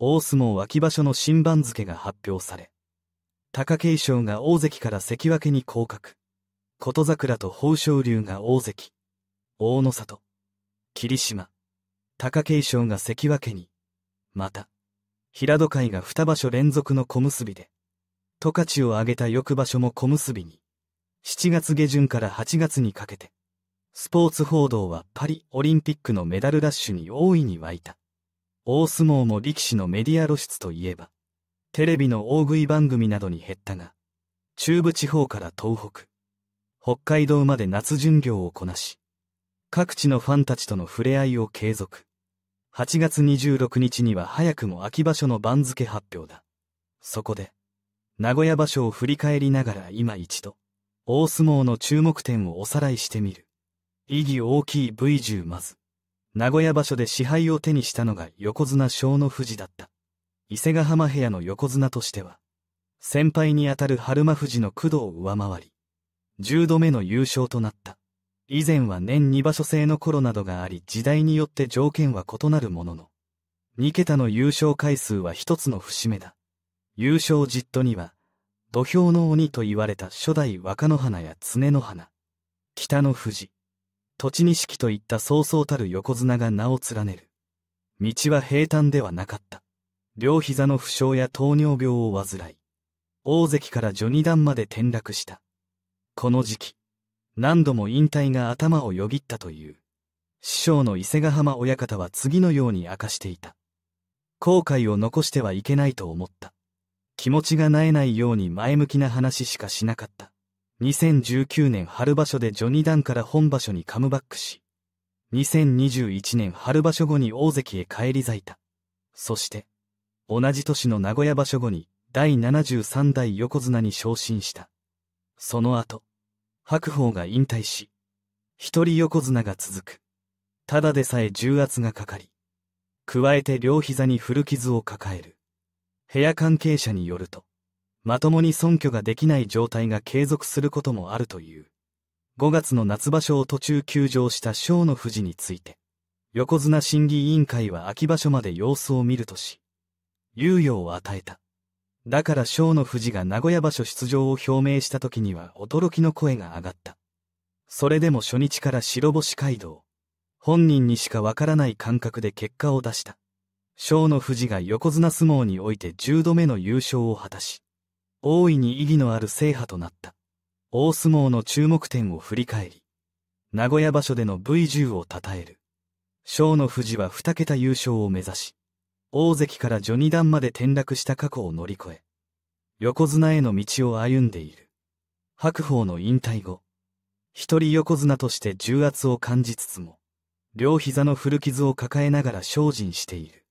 大相撲脇場所の新番付が発表され、貴景勝が大関から関脇に降格、琴桜と豊昇龍が大関、大野里、霧島、貴景勝が関脇に、また、平戸海が2場所連続の小結で、十勝を挙げた翌場所も小結に、7月下旬から8月にかけて、スポーツ報道はパリオリンピックのメダルラッシュに大いに沸いた。大相撲も力士のメディア露出といえば、テレビの大食い番組などに減ったが、中部地方から東北、北海道まで夏巡業をこなし、各地のファンたちとの触れ合いを継続。8月26日には早くも秋場所の番付発表だ。そこで、名古屋場所を振り返りながら今一度、大相撲の注目点をおさらいしてみる。意義大きい V10 まず。名古屋場所で支配を手にしたのが横綱小の富士だった。伊勢ヶ浜部屋の横綱としては、先輩にあたる春馬富士の工藤を上回り、10度目の優勝となった。以前は年2場所制の頃などがあり時代によって条件は異なるものの、2桁の優勝回数は一つの節目だ。優勝じっとには、土俵の鬼と言われた初代若野花や常野花、北の富士、栃錦といったそうそうたる横綱が名を連ねる。道は平坦ではなかった。両膝の負傷や糖尿病を患い、大関から序二段まで転落した。この時期、何度も引退が頭をよぎったという、師匠の伊勢ヶ浜親方は次のように明かしていた。後悔を残してはいけないと思った。気持ちがなえないように前向きな話しかしなかった。2019年春場所で序二段から本場所にカムバックし、2021年春場所後に大関へ返り咲いた。そして、同じ年の名古屋場所後に第73代横綱に昇進した。その後、白鵬が引退し、一人横綱が続く。ただでさえ重圧がかかり、加えて両膝に古傷を抱える。部屋関係者によると、まともに尊虚ができない状態が継続することもあるという。5月の夏場所を途中休場した小野富士について、横綱審議委員会は秋場所まで様子を見るとし、猶予を与えた。だから小野富士が名古屋場所出場を表明した時には驚きの声が上がった。それでも初日から白星街道。本人にしかわからない感覚で結果を出した。小野富士が横綱相撲において10度目の優勝を果たし、大いに意義のある制覇となった。大相撲の注目点を振り返り、名古屋場所での V10 を称える。小の富士は2桁優勝を目指し、大関から序二段まで転落した過去を乗り越え、横綱への道を歩んでいる。白鵬の引退後、一人横綱として重圧を感じつつも、両膝の古傷を抱えながら精進している。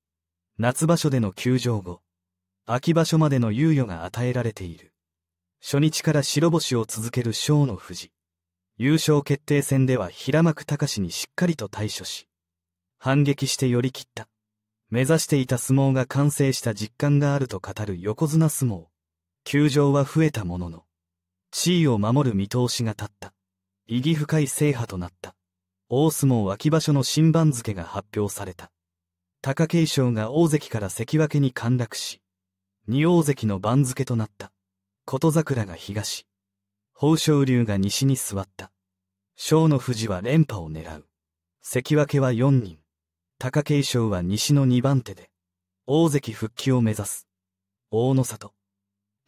夏場所での休場後、秋場所までの猶予が与えられている。初日から白星を続ける小の富士。優勝決定戦では平幕隆にしっかりと対処し、反撃して寄り切った。目指していた相撲が完成した実感があると語る横綱相撲。球場は増えたものの、地位を守る見通しが立った。意義深い制覇となった。大相撲秋場所の新番付が発表された。貴景勝が大関から関脇に陥落し、二王関の番付となった。琴桜が東。宝生龍が西に座った。小の富士は連覇を狙う。関脇は四人。貴景勝は西の二番手で、大関復帰を目指す。大野里。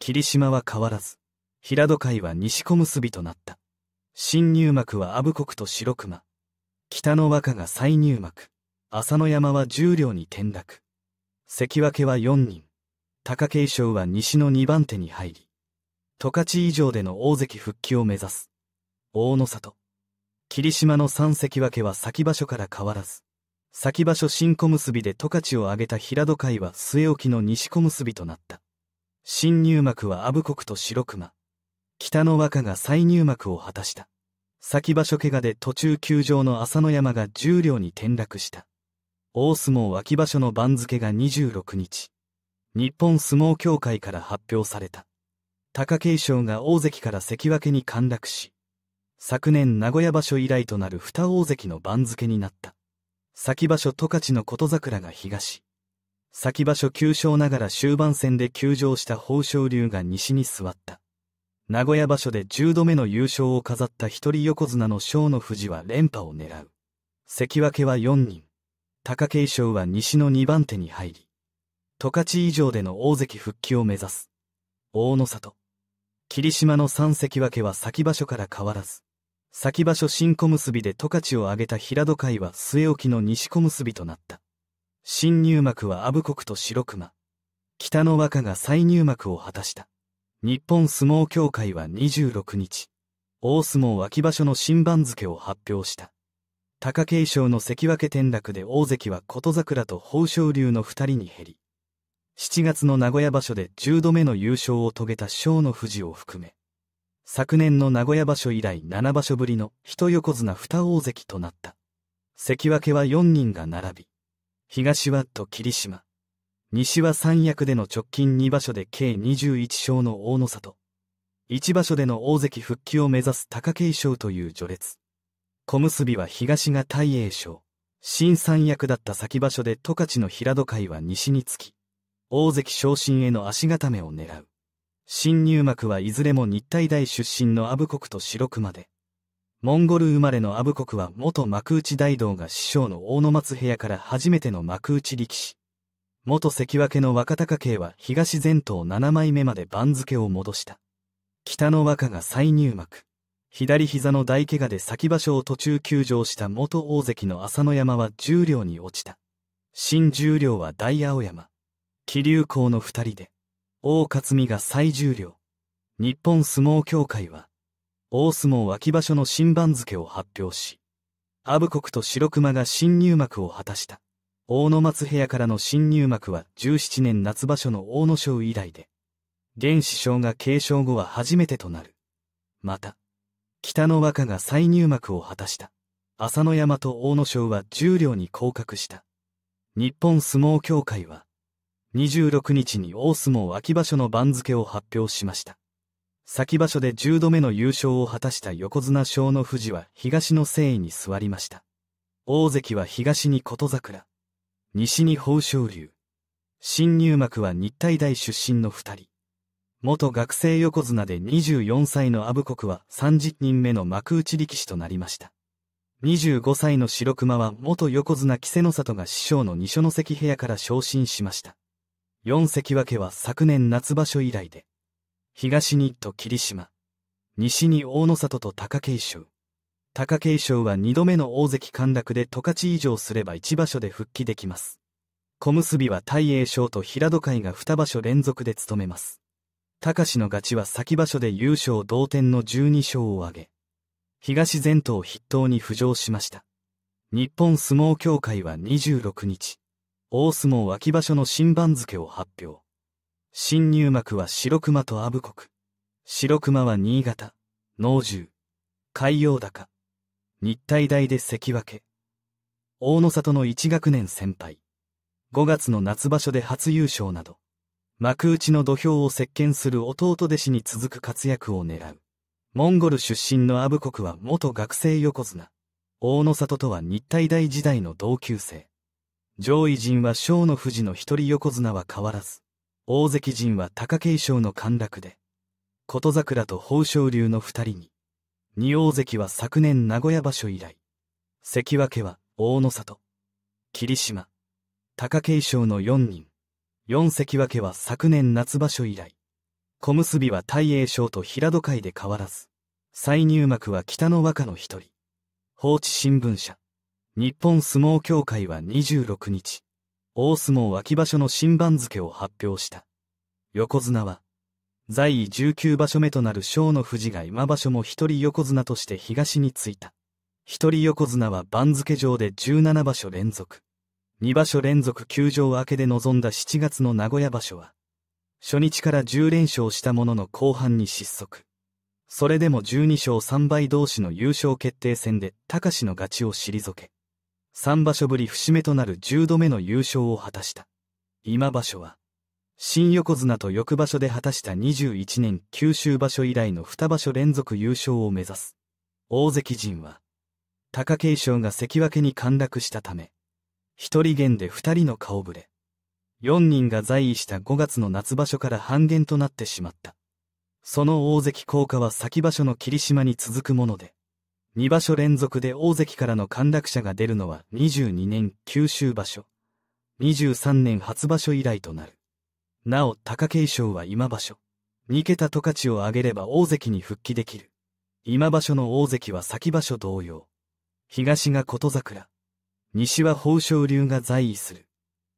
霧島は変わらず。平戸海は西小結となった。新入幕は阿武国と白熊。北の若が再入幕。浅野山は十両に転落。関脇は四人。貴景勝は西の2番手に入り、十勝以上での大関復帰を目指す。大野里。霧島の3関脇は先場所から変わらず、先場所新小結で十勝を挙げた平戸会は末置きの西小結となった。新入幕は阿武国と白熊。北の若が再入幕を果たした。先場所怪我で途中休場の朝乃山が十両に転落した。大相撲秋場所の番付が26日。日本相撲協会から発表された。貴景勝が大関から関脇に陥落し、昨年名古屋場所以来となる二大関の番付になった。先場所十勝の琴桜が東。先場所9勝ながら終盤戦で休場した豊昇龍が西に座った。名古屋場所で10度目の優勝を飾った一人横綱の小野富士は連覇を狙う。関脇は4人。貴景勝は西の2番手に入り、十勝以上での大関復帰を目指す。大野里。霧島の三関脇は先場所から変わらず。先場所新小結で十勝を挙げた平戸会は末置きの西小結となった。新入幕は阿武国と白熊。北の若が再入幕を果たした。日本相撲協会は26日、大相撲秋場所の新番付を発表した。貴景勝の関脇転落で大関は琴桜と豊昇龍の二人に減り、7月の名古屋場所で10度目の優勝を遂げた小野富士を含め、昨年の名古屋場所以来7場所ぶりの一横綱二大関となった。関脇は4人が並び、東はと霧島、西は三役での直近2場所で計21勝の大野里、1場所での大関復帰を目指す貴景勝という序列。小結は東が大栄翔、新三役だった先場所で十勝の平戸会は西につき、大関昇進への足固めを狙う。新入幕はいずれも日体大出身の阿武国と白熊で、モンゴル生まれの阿武国は元幕内大道が師匠の大野松部屋から初めての幕内力士。元関脇の若隆景は東前頭7枚目まで番付を戻した。北の若が再入幕。左膝の大怪我で先場所を途中休場した元大関の朝乃山は十両に落ちた。新十両は大青山。気流校の二人で、王勝美が最重量。日本相撲協会は、大相撲脇場所の新番付を発表し、阿部国と白熊が新入幕を果たした。大野松部屋からの新入幕は17年夏場所の大野賞以来で、現師匠が継承後は初めてとなる。また、北の若が再入幕を果たした。浅野山と大野賞は重量に降格した。日本相撲協会は、26日に大相撲秋場所の番付を発表しました。先場所で10度目の優勝を果たした横綱小の富士は東の誠意に座りました。大関は東に琴桜、西に豊昇龍、新入幕は日体大出身の二人。元学生横綱で24歳の阿部国は30人目の幕内力士となりました。25歳の白熊は元横綱稀勢の里が師匠の二所ノ関部屋から昇進しました。4関脇は昨年夏場所以来で、東にと霧島、西に大野里と貴景勝。貴景勝は2度目の大関陥落で十勝以上すれば1場所で復帰できます。小結は大栄翔と平戸会が2場所連続で務めます。高志の勝ちは先場所で優勝同点の12勝を挙げ、東前頭筆頭に浮上しました。日本相撲協会は26日、大相撲脇場所の新番付を発表。新入幕は白熊と阿武国。白熊は新潟、農獣、海洋高、日体大で関脇。大野里の1学年先輩。5月の夏場所で初優勝など、幕内の土俵を席巻する弟弟子に続く活躍を狙う。モンゴル出身の阿武国は元学生横綱。大野里とは日体大時代の同級生。上位陣は小の富士の一人横綱は変わらず、大関陣は貴景勝の陥落で、琴桜と豊昇龍の二人に、二大関は昨年名古屋場所以来、関脇は大野里、霧島、貴景勝の四人、四関脇は昨年夏場所以来、小結は大栄翔と平戸会で変わらず、再入幕は北の若の一人、放置新聞社。日本相撲協会は26日、大相撲秋場所の新番付を発表した。横綱は、在位19場所目となる小の富士が今場所も一人横綱として東に着いた。一人横綱は番付上で17場所連続。2場所連続休場明けで臨んだ7月の名古屋場所は、初日から10連勝したものの後半に失速。それでも12勝3敗同士の優勝決定戦で高志の勝ちを退け、3場所ぶり節目となる10度目の優勝を果たした。今場所は、新横綱と翌場所で果たした21年九州場所以来の2場所連続優勝を目指す。大関陣は、貴景勝が関脇に陥落したため、一人減で二人の顔ぶれ。四人が在位した5月の夏場所から半減となってしまった。その大関効果は先場所の霧島に続くもので、2場所連続で大関からの陥落者が出るのは22年九州場所、23年初場所以来となる。なお、貴景勝は今場所、2桁十勝を上げれば大関に復帰できる。今場所の大関は先場所同様。東が琴桜。西は豊昇龍が在位する。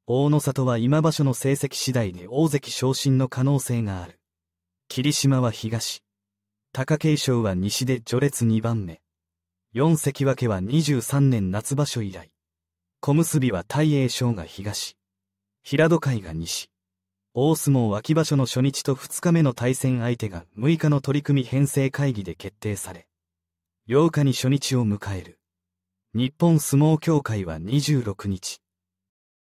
大野里は今場所の成績次第で大関昇進の可能性がある。霧島は東。貴景勝は西で序列2番目。4関脇は23年夏場所以来、小結は大栄翔が東、平戸海が西、大相撲脇場所の初日と2日目の対戦相手が6日の取り組み編成会議で決定され、8日に初日を迎える。日本相撲協会は26日、